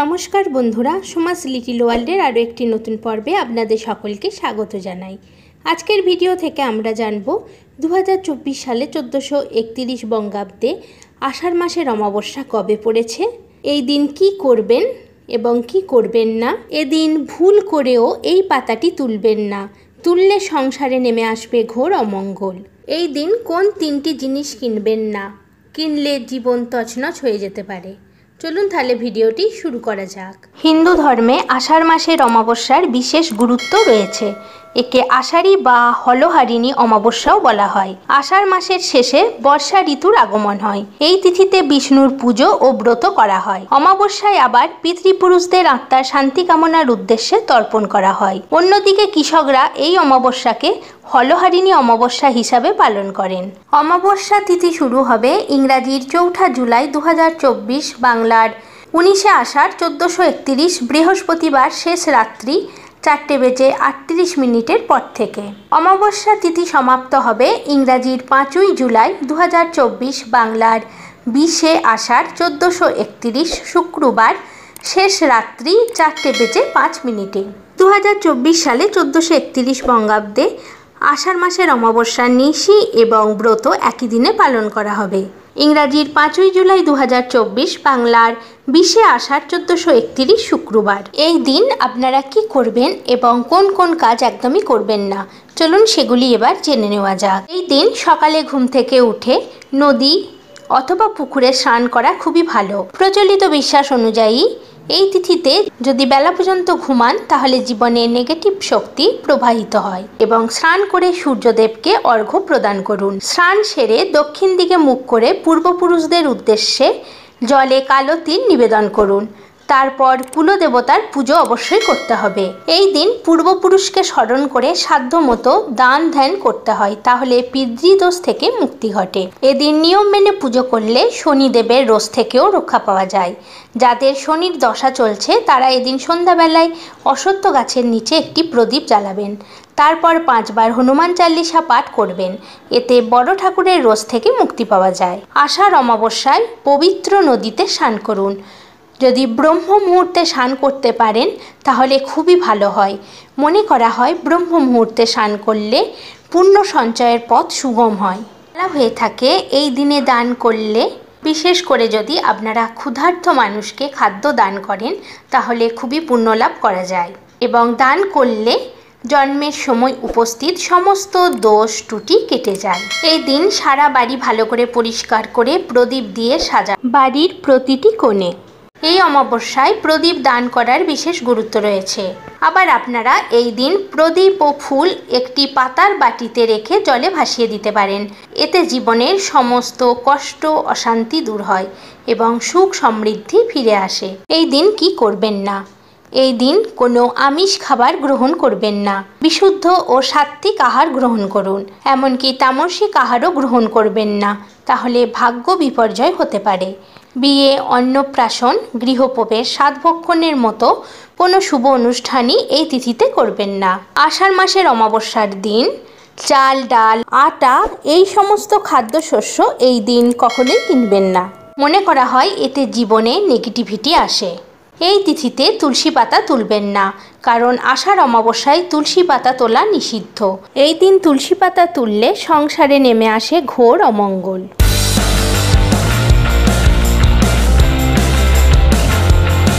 নমস্কার বন্ধুরা সমাজ লিটিল ওয়ার্ল্ডের আরও একটি নতুন পর্বে আপনাদের সকলকে স্বাগত জানাই আজকের ভিডিও থেকে আমরা জানব দু সালে চোদ্দোশো একতিরিশ বঙ্গাব্দে আষাঢ় মাসের অমাবস্যা কবে পড়েছে এই দিন কি করবেন এবং কি করবেন না এদিন ভুল করেও এই পাতাটি তুলবেন না তুললে সংসারে নেমে আসবে ঘোর অমঙ্গল এই দিন কোন তিনটি জিনিস কিনবেন না কিনলে জীবন তছনছ হয়ে যেতে পারে চলুন তাহলে ভিডিওটি শুরু করা যাক হিন্দু ধর্মে আষাঢ় মাসের অমাবস্যার বিশেষ গুরুত্ব রয়েছে একে আষাঢ়ি বা হলহারিণী অমাবস্যাও বলা হয় আষাঢ় মাসের শেষে বর্ষা ঋতুর আগমন হয় এই তিথিতে বিষ্ণুর পুজো ও ব্রত করা হয় অমাবস্যায় আবার পিতৃপুরুষদের আত্মার শান্তি কামনার উদ্দেশ্যে তর্পণ করা হয় অন্যদিকে কৃষকরা এই অমাবস্যাকে হলহারিণী অমাবস্যা হিসাবে পালন করেন অমাবস্যা তিথি শুরু হবে ইংরাজির চৌঠা জুলাই দু বাংলার উনিশে আষাঢ় চোদ্দোশো একত্রিশ বৃহস্পতিবার শেষ রাত্রি চারটে বেজে আটত্রিশ মিনিটের পর থেকে অমাবস্যা তিথি সমাপ্ত হবে ইংরাজির পাঁচই জুলাই দু বাংলার বিশে আষাঢ় চোদ্দোশো একত্রিশ শুক্রবার শেষ রাত্রি চারটে বেজে পাঁচ মিনিটে দু সালে চোদ্দোশো একত্রিশ বঙ্গাব্দে আষাঢ় মাসের অমাবস্যা নিশি এবং ব্রত একই দিনে পালন করা হবে ইংরাজির পাঁচই জুলাই দু বাংলার বিশে আষাঢ় চোদ্দোশো একত্রিশ শুক্রবার এই দিন আপনারা কি করবেন এবং কোন কোন কাজ একদমই করবেন না চলুন সেগুলি এবার জেনে নেওয়া যাক এই দিন সকালে ঘুম থেকে উঠে নদী অথবা পুকুরে স্নান করা খুবই ভালো প্রচলিত বিশ্বাস অনুযায়ী এই তিথিতে যদি বেলা পর্যন্ত ঘুমান তাহলে জীবনে নেগেটিভ শক্তি প্রবাহিত হয় এবং স্নান করে সূর্যদেবকে অর্ঘ্য প্রদান করুন স্নান সেরে দক্ষিণ দিকে মুখ করে পূর্বপুরুষদের উদ্দেশ্যে জলে কালো তিল নিবেদন করুন তারপর কুলদেবতার পুজো অবশ্যই করতে হবে এই দিন পূর্বপুরুষকে স্মরণ করে সাধ্য মতো দান ধ্যান করতে হয় তাহলে পিতৃদোষ থেকে মুক্তি ঘটে এদিন নিয়ম মেনে পুজো করলে শনিদেবের রোষ থেকেও রক্ষা পাওয়া যায় যাদের শনির দশা চলছে তারা এদিন সন্ধ্যাবেলায় অসত্য গাছের নিচে একটি প্রদীপ জ্বালাবেন তারপর পাঁচবার হনুমান চাল্লিশা পাঠ করবেন এতে বড় ঠাকুরের রোষ থেকে মুক্তি পাওয়া যায় আষাঢ় অমাবস্যায় পবিত্র নদীতে স্নান করুন যদি ব্রহ্ম মুহূর্তে স্নান করতে পারেন তাহলে খুবই ভালো হয় মনে করা হয় ব্রহ্ম মুহূর্তে স্নান করলে পূর্ণ সঞ্চয়ের পথ সুগম হয় বলা হয়ে থাকে এই দিনে দান করলে বিশেষ করে যদি আপনারা ক্ষুধার্থ মানুষকে খাদ্য দান করেন তাহলে খুবই পুণ্যলাভ করা যায় এবং দান করলে জন্মের সময় উপস্থিত সমস্ত দোষ টুটি কেটে যায় এই দিন সারা বাড়ি ভালো করে পরিষ্কার করে প্রদীপ দিয়ে সাজা বাড়ির প্রতিটি কোণে এই অমাবস্যায় প্রদীপ দান করার বিশেষ গুরুত্ব রয়েছে আবার আপনারা এই দিন প্রদীপ ও ফুল একটি পাতার বাটিতে রেখে জলে ভাসিয়ে দিতে পারেন এতে জীবনের সমস্ত কষ্ট অশান্তি দূর হয় এবং সুখ সমৃদ্ধি ফিরে আসে এই দিন কি করবেন না এই দিন কোনো আমিষ খাবার গ্রহণ করবেন না বিশুদ্ধ ও সাত্ত্বিক আহার গ্রহণ করুন এমনকি তামসিক আহারও গ্রহণ করবেন না তাহলে ভাগ্য বিপর্যয় হতে পারে বিয়ে অন্নপ্রাশন গৃহপ্রবেশ সাতভক্ষণের মতো কোনো শুভ অনুষ্ঠানই এই তিথিতে করবেন না আষাঢ় মাসের অমাবস্যার দিন চাল ডাল আটা এই সমস্ত খাদ্যশস্য এই দিন কখনোই কিনবেন না মনে করা হয় এতে জীবনে নেগেটিভিটি আসে এই তিথিতে তুলসী পাতা তুলবেন না কারণ আষাঢ় অমাবস্যায় তুলসী পাতা তোলা নিষিদ্ধ এই দিন তুলসী পাতা তুললে সংসারে নেমে আসে ঘোর অমঙ্গল